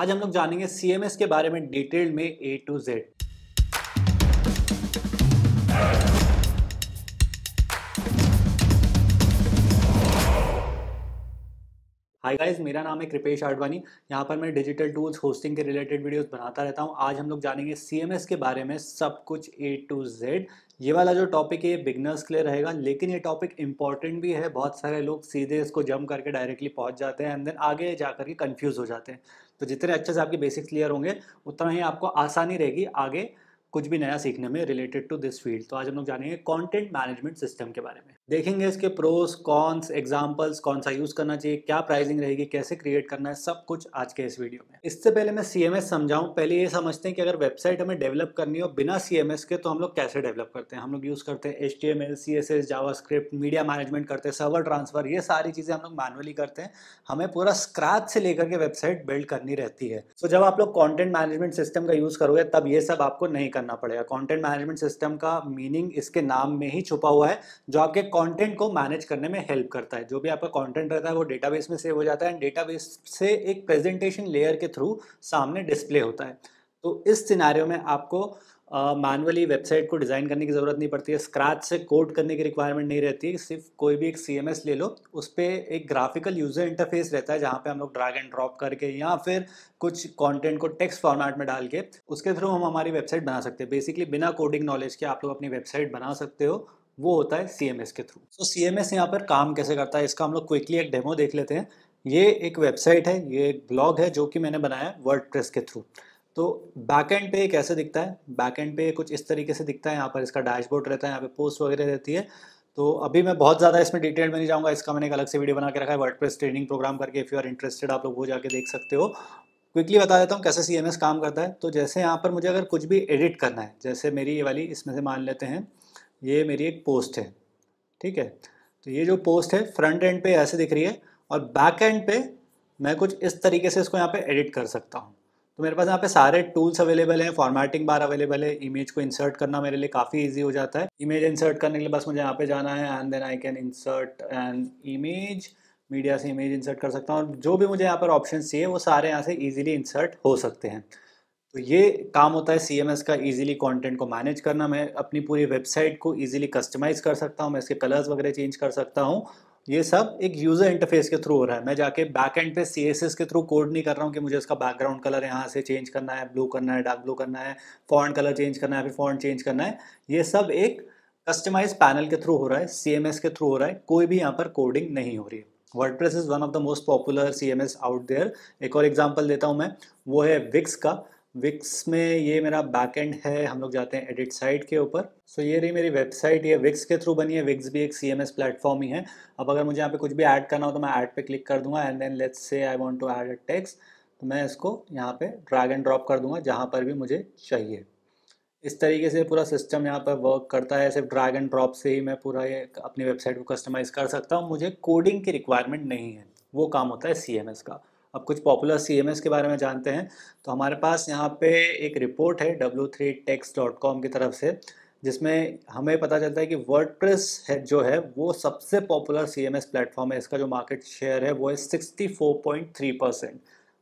आज हम लोग जानेंगे सीएमएस के बारे में डिटेल में A to Z hi guys मेरा नाम है कृपेश आडवाणी यहाँ पर मैं डिजिटल टूल्स होस्टिंग के रिलेटेड वीडियोस बनाता रहता हूँ आज हम लोग जानेंगे सीएमएस के बारे में सब कुछ ए टू जेड ये वाला जो टॉपिक है ये बिगनर्स के लिए रहेगा लेकिन ये टॉपिक इंपॉर्टेंट भी है बहुत सारे लोग सीधे इसको जम करके डायरेक्टली पहुंच जाते हैं एंड देन आगे जा करके कन्फ्यूज़ हो जाते हैं तो जितने अच्छे से आपके बेसिक्स क्लियर होंगे उतना ही आपको आसानी रहेगी आगे कुछ भी नया सीखने में रिलेटेड टू दिस फील्ड तो आज हम लोग जानेंगे कंटेंट मैनेजमेंट सिस्टम के बारे में देखेंगे इसके प्रोस कॉन्स एग्जांपल्स कौन सा यूज़ करना चाहिए क्या प्राइसिंग रहेगी कैसे क्रिएट करना है सब कुछ आज के इस वीडियो में इससे पहले मैं सी समझाऊं पहले ये समझते हैं कि अगर वेबसाइट हमें डेवलप करनी हो बिना सी के तो हम लोग कैसे डेवलप करते हैं हम लोग यूज़ करते हैं H T M L C S S JavaScript media management करते हैं सर्वर ट्रांसफर ये सारी चीज़ें हम लोग मैनुअली करते हैं हमें पूरा स्क्रैच से लेकर के वेबसाइट बिल्ड करनी रहती है तो जब आप लोग कॉन्टेंट मैनेजमेंट सिस्टम का यूज़ करोगे तब ये सब आपको नहीं करना पड़ेगा कंटेंट मैनेजमेंट सिस्टम का मीनिंग इसके नाम में ही छुपा हुआ है जो आपके कंटेंट को मैनेज करने में हेल्प करता है जो भी आपका कंटेंट रहता है वो डेटाबेस में सेव हो जाता है एंड डेटाबेस से एक प्रेजेंटेशन लेयर के थ्रू सामने डिस्प्ले होता है तो इस सिनारियों में आपको मैनुअली वेबसाइट को डिज़ाइन करने की ज़रूरत नहीं पड़ती है स्क्रैच से कोड करने की रिक्वायरमेंट नहीं रहती सिर्फ कोई भी एक सी एम एस ले लो उस पर एक ग्राफिकल यूज़र इंटरफेस रहता है जहाँ पे हम लोग ड्रैग एंड ड्रॉप करके या फिर कुछ कंटेंट को टेक्स्ट फॉर्मेट में डाल के उसके थ्रू हम हमारी वेबसाइट बना सकते हैं बेसिकली बिना कोडिंग नॉलेज के आप लोग अपनी वेबसाइट बना सकते हो वो होता है सी एम एस के through so C M S यहाँ पर काम कैसे करता है इसका हम लोग क्विकली एक डेमो देख लेते हैं ये एक वेबसाइट है ये एक ब्लॉग है जो कि मैंने बनाया वर्ड प्रेस के थ्रू तो बैक एंड पे कैसे दिखता है बैक एंड पे कुछ इस तरीके से दिखता है यहाँ पर इसका डैशबोर्ड रहता है यहाँ पे पोस्ट वगैरह रहती है तो अभी मैं बहुत ज़्यादा इसमें डिटेल में नहीं जाऊँगा इसका मैंने एक अलग से वीडियो बना के रखा है वर्ड ट्रेनिंग प्रोग्राम करके इफ़ यू आर इंटरेस्टेड आप लोग वो जाके देख सकते हो क्विकली बता देता हूँ कैसे सी काम करता है तो जैसे यहाँ पर मुझे अगर कुछ भी एडिट करना है जैसे मेरी ये वाली इसमें से मान लेते हैं ये मेरी एक पोस्ट है ठीक है तो ये जो पोस्ट है फ्रंट एंड पे ऐसे दिख रही है और बैक एंड पे मैं कुछ इस तरीके से इसको यहाँ पे एडिट कर सकता हूँ तो मेरे पास यहाँ पे सारे टूल्स अवेलेबल हैं फॉर्मेटिंग बार अवेलेबल है इमेज को इंसर्ट करना मेरे लिए काफ़ी इजी हो जाता है इमेज इंसर्ट करने के लिए बस मुझे यहाँ पे जाना है and then I can insert an image media से इमेज इंसर्ट कर सकता हूँ और जो भी मुझे यहाँ पर ऑप्शन चाहिए वो सारे यहाँ से ईजिली इंसर्ट हो सकते हैं तो ये काम होता है सी का ईजिली कॉन्टेंट को मैनेज करना मैं अपनी पूरी वेबसाइट को ईजिली कस्टमाइज़ कर सकता हूँ मैं इसके कलर्स वगैरह चेंज कर सकता हूँ ये सब एक यूज़र इंटरफेस के थ्रू हो रहा है मैं जाके बैक एंड पे सी के थ्रू कोड नहीं कर रहा हूँ कि मुझे इसका बैकग्राउंड कलर यहाँ से चेंज करना है ब्लू करना है डार्क ब्लू करना है फॉन्ट कलर चेंज करना है फिर फॉन्ट चेंज करना है ये सब एक कस्टमाइज पैनल के थ्रू हो रहा है सी के थ्रू हो रहा है कोई भी यहाँ पर कोडिंग नहीं हो रही है word is one of the most popular C M S out there एक और एग्जाम्पल देता हूँ मैं वो है विक्स का विक्स में ये मेरा बैक एंड है हम लोग जाते हैं एडिट साइट के ऊपर सो so, ये रही मेरी वेबसाइट ये विक्स के थ्रू बनी है विक्स भी एक सी एम एस प्लेटफॉर्म ही है अब अगर मुझे यहाँ पे कुछ भी ऐड करना हो तो मैं ऐड पे क्लिक कर दूंगा and then let's say I want to add a text तो मैं इसको यहाँ पे ड्रैग एंड ड्रॉप कर दूंगा जहाँ पर भी मुझे चाहिए इस तरीके से पूरा सिस्टम यहाँ पर वर्क करता है सिर्फ ड्रैग एंड ड्रॉप से ही मैं पूरा ये अपनी वेबसाइट को कस्टमाइज़ कर सकता हूँ मुझे कोडिंग की रिक्वायरमेंट नहीं है वो काम होता है सी एम एस का अब कुछ पॉपुलर एस के बारे में जानते हैं तो हमारे पास यहाँ पे एक रिपोर्ट है W three techs dot com की तरफ से जिसमें हमें पता चलता है कि वर्डप्रेस है जो है वो सबसे पॉपुलर सी एस प्लेटफॉर्म है इसका जो मार्केट शेयर है वो है sixty four point three percent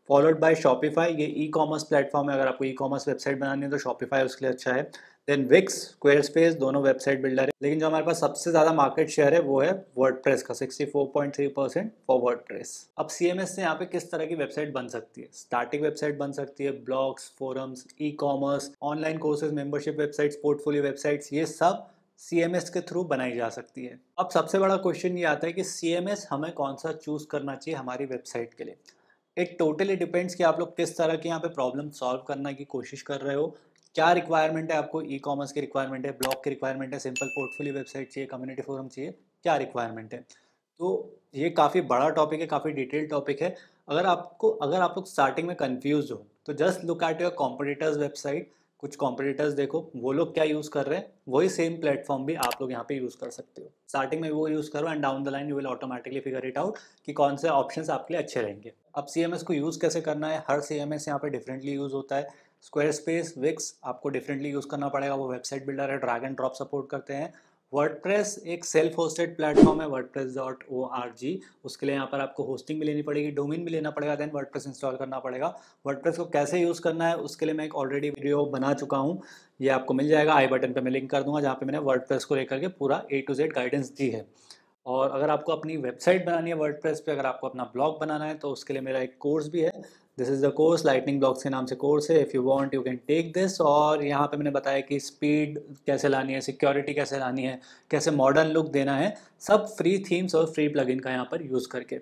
followed by Shopify ये ई कॉमर्स प्लेटफॉर्म है अगर आपको ई कॉमर्स वेबसाइट बनानी है तो शॉपिफाई उसके लिए अच्छा है देन विक्स स्क्वेयर स्पेस दोनों वेबसाइट बिल्डर है लेकिन जो हमारे पास सबसे ज़्यादा मार्केट शेयर है वो है वर्ड का 64.3 परसेंट फॉर वर्ड अब सी एम एस से यहाँ पे किस तरह की वेबसाइट बन सकती है स्टार्टिंग वेबसाइट बन सकती है blogs forums e commerce online courses membership websites portfolio websites ये सब सी के थ्रू बनाई जा सकती है अब सबसे बड़ा क्वेश्चन ये आता है कि सी हमें कौन सा चूज़ करना चाहिए हमारी वेबसाइट के लिए इट टोटली डिपेंड्स कि आप लोग किस तरह के यहाँ पे प्रॉब्लम सॉल्व करने की कोशिश कर रहे हो क्या रिक्वायरमेंट है आपको ई कॉमर्स की रिक्वायरमेंट है ब्लॉग की रिक्वायरमेंट है सिंपल पोर्टफोलियो वेबसाइट चाहिए कम्युनिटी फोरम चाहिए क्या रिक्वायरमेंट है तो ये काफ़ी बड़ा टॉपिक है काफ़ी डिटेल टॉपिक है अगर आपको अगर आप लोग स्टार्टिंग में कन्फ्यूज हो तो just look at your competitors website कुछ कॉम्पिटिटर्स देखो वो लोग क्या यूज़ कर रहे हैं वही सेम प्लेटफॉर्म भी आप लोग यहाँ पे यूज़ कर सकते हो स्टार्टिंग में वो यूज़ करो and down the line you will automatically figure it out कि कौन से ऑप्शन आपके लिए अच्छे रहेंगे अब सी को यूज़ कैसे करना है हर सी एम यहाँ पे डिफरेंटली यूज़ होता है स्क्वायर स्पेस विक्स आपको डिफरेंटली यूज़ करना पड़ेगा वो वेबसाइट बिल्डर है ड्रैग एंड ड्रॉप सपोर्ट करते हैं वर्डप्रेस एक सेल्फ होस्टेड प्लेटफॉर्म है WordPress dot O R G उसके लिए यहाँ पर आपको होस्टिंग भी लेनी पड़ेगी डोमेन भी लेना पड़ेगा देन वर्डप्रेस इंस्टॉल करना पड़ेगा वर्डप्रेस को कैसे यूज़ करना है उसके लिए मैं एक ऑलरेडी वीडियो बना चुका हूँ ये आपको मिल जाएगा आई बटन पर मैं लिंक कर दूंगा जहाँ पर मैंने वर्डप्रेस को लेकर के पूरा ए टू जेड गाइडेंस दी है और अगर आपको अपनी वेबसाइट बनानी है वर्डप्रेस पे अगर आपको अपना ब्लॉग बनाना है तो उसके लिए मेरा एक कोर्स भी है this is the course lightning blocks के नाम से कोर्स है if you want you can take this और यहाँ पे मैंने बताया कि स्पीड कैसे लानी है सिक्योरिटी कैसे लानी है कैसे मॉडर्न लुक देना है सब फ्री थीम्स और फ्री प्लगइन का यहाँ पर यूज़ करके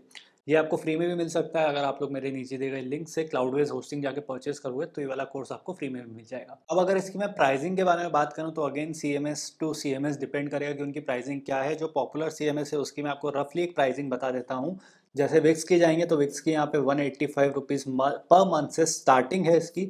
ये आपको फ्री में भी मिल सकता है अगर आप लोग मेरे नीचे दिए गए लिंक से क्लाउडवेज होस्टिंग जाके परचेस करोगे तो ये वाला कोर्स आपको फ्री में भी मिल जाएगा अब अगर इसकी मैं प्राइसिंग के बारे में बात करूँ तो again C M S to C M S depend करेगा कि उनकी प्राइसिंग क्या है जो पॉपुलर सी एम एस है उसकी मैं आपको रफली एक प्राइसिंग बता देता हूँ जैसे विक्स की जाएंगे तो विक्स की यहाँ पे one eighty five rupees per month से स्टार्टिंग है इसकी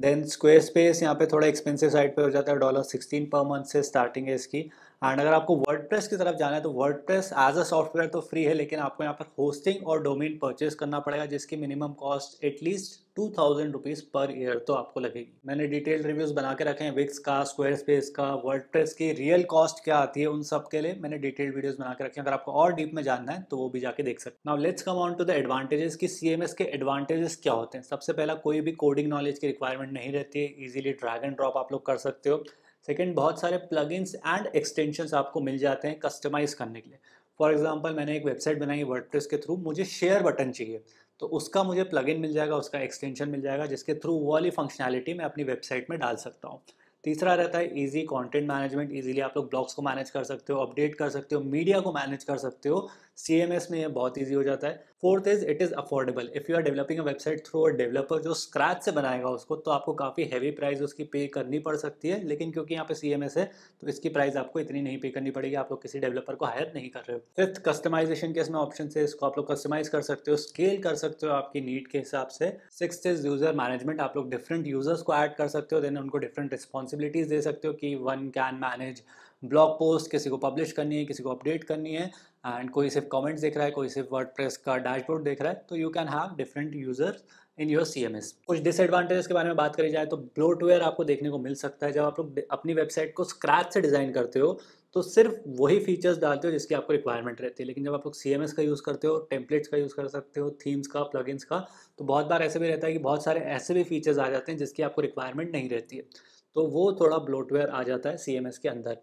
देन स्क्वेयर स्पेस यहाँ पे थोड़ा एक्सपेंसिव साइड पे हो जाता है डॉलर सिक्सटीन पर मंथ से स्टार्टिंग है इसकी एंड हाँ, अगर आपको वर्ड की तरफ जाना है तो WordPress as a software तो फ्री है लेकिन आपको यहाँ पर होस्टिंग और डोमेन परचेज करना पड़ेगा जिसकी minimum cost at least two thousand rupees per year तो आपको लगेगी मैंने डिटेल रिव्यूज़ बना के रखे हैं विक्स का स्क्वायर स्पेस का वर्ड की रियल कॉस्ट क्या आती है उन सब के लिए मैंने डिटेल वीडियोज बना के रखे हैं अगर आपको और डीप में जानना है तो वो भी जाके देख सकते हैं now let's come on to the advantages की सी के एडवांटेजेस क्या होते हैं सबसे पहला कोई भी कोडिंग नॉलेज की रिक्वायरमेंट नहीं रहती है ईजिली ड्रैग एंड ड्रॉप आप लोग कर सकते हो सेकेंड बहुत सारे प्लगइन्स एंड एक्सटेंशंस आपको मिल जाते हैं कस्टमाइज़ करने के लिए फॉर एग्जाम्पल मैंने एक वेबसाइट बनाई वर्डप्रेस के थ्रू मुझे शेयर बटन चाहिए तो उसका मुझे प्लगइन मिल जाएगा उसका एक्सटेंशन मिल जाएगा जिसके थ्रू वो वाली फंक्शनैलिटी मैं अपनी वेबसाइट में डाल सकता हूँ तीसरा रहता है इजी कंटेंट मैनेजमेंट इजीली आप लोग ब्लॉग्स को मैनेज कर सकते हो अपडेट कर सकते हो मीडिया को मैनेज कर सकते हो सी में बहुत ईजी हो जाता है fourth is it is affordable if you are developing a website through a developer जो स्क्रैच से बनाएगा उसको तो आपको काफ़ी हैवी प्राइस उसकी पे करनी पड़ सकती है लेकिन क्योंकि यहाँ पे सी एम एस है तो इसकी प्राइस आपको इतनी नहीं पे करनी पड़ेगी आप लोग किसी डेवलपर को हायर नहीं कर रहे हो फिफ्थ कस्टमाइजेशन के इसमें ऑप्शन है इसको आप लोग कस्टमाइज कर सकते हो स्केल कर सकते हो आपकी नीड के हिसाब से सिक्स इज यूजर मैनेजमेंट आप लोग डिफरेंट यूजर्स को ऐड कर सकते हो देन उनको डिफरेंट रिस्पॉन्सिबिलिटीज दे सकते हो कि one can manage blog post किसी को पब्लिश करनी है किसी को अपडेट करनी है एंड कोई सिर्फ कमेंट्स देख रहा है कोई सिर्फ वर्ड का डैशबोर्ड देख रहा है तो you can have different users in your C कुछ डिसएडवांटेजेस के बारे में बात करी जाए तो ब्लोटवेयर आपको देखने को मिल सकता है जब आप लोग अपनी वेबसाइट को स्क्रैच से डिज़ाइन करते हो तो सिर्फ वही फीचर्स डालते हो जिसकी आपको रिक्वायरमेंट रहती है लेकिन जब आप लोग सी का यूज़ करते हो टेम्पलेट्स का यूज़ कर सकते हो थीम्स का प्लगइन्स का तो बहुत बार ऐसे भी रहता है कि बहुत सारे ऐसे भी फीचर्स आ जाते हैं जिसकी आपको रिक्वायरमेंट नहीं रहती है तो वो थोड़ा ब्लोटवेयर आ जाता है सी के अंदर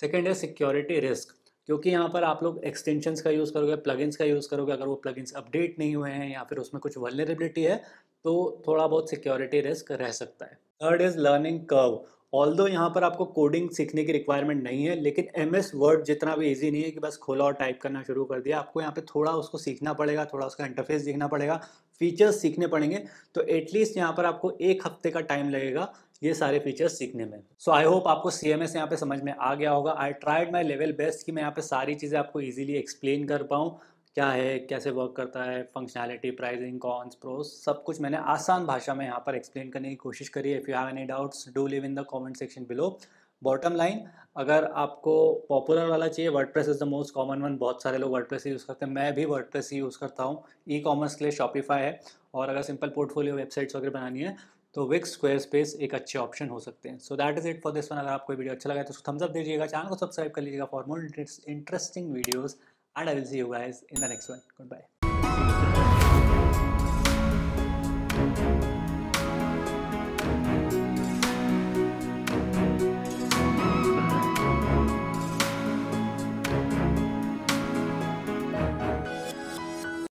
सेकेंड है सिक्योरिटी रिस्क क्योंकि यहाँ पर आप लोग एक्सटेंशन का यूज़ करोगे प्लगइन्स का यूज़ करोगे अगर वो प्लगइन्स अपडेट नहीं हुए हैं या फिर उसमें कुछ वलनरेबिलिटी है तो थोड़ा बहुत सिक्योरिटी रिस्क रह सकता है third is learning curve although यहाँ पर आपको कोडिंग सीखने की रिक्वायरमेंट नहीं है लेकिन एम एस वर्ड जितना भी ईजी नहीं है कि बस खोला और टाइप करना शुरू कर दिया आपको यहाँ पे थोड़ा उसको सीखना पड़ेगा थोड़ा उसका इंटरफेस सीखना पड़ेगा फीचर्स सीखने पड़ेंगे तो एटलीस्ट यहाँ पर आपको एक हफ्ते का टाइम लगेगा ये सारे फीचर्स सीखने में सो आई होप आपको सी एम एस यहाँ पे समझ में आ गया होगा I tried my level best कि मैं यहाँ पे सारी चीज़ें आपको ईजिली एक्सप्लेन कर पाऊँ क्या है कैसे वर्क करता है फंक्शनैलिटी प्राइजिंग कॉन्स प्रोस सब कुछ मैंने आसान भाषा में यहाँ पर एक्सप्लेन करने की कोशिश करी if you have any doubts do leave in the comment section below bottom line अगर आपको पॉपुलर वाला चाहिए WordPress is the most common one बहुत सारे लोग वर्ड प्रेस यूज़ करते हैं मैं भी वर्ड ही यूज़ करता हूँ ई कॉमर्स के लिए शॉपिफाई है और अगर सिंपल पोर्टफोलियो वेबसाइट्स वगैरह बनानी है तो विक्स स्क्वेयर स्पेस एक अच्छे ऑप्शन हो सकते हैं so that is it for this one अगर आपको वीडियो अच्छा लगा तो उसको थम्सअप दीजिएगा चैनल को सब्सक्राइब कर लीजिएगा for more interesting videos and I will see you guys in the next one good bye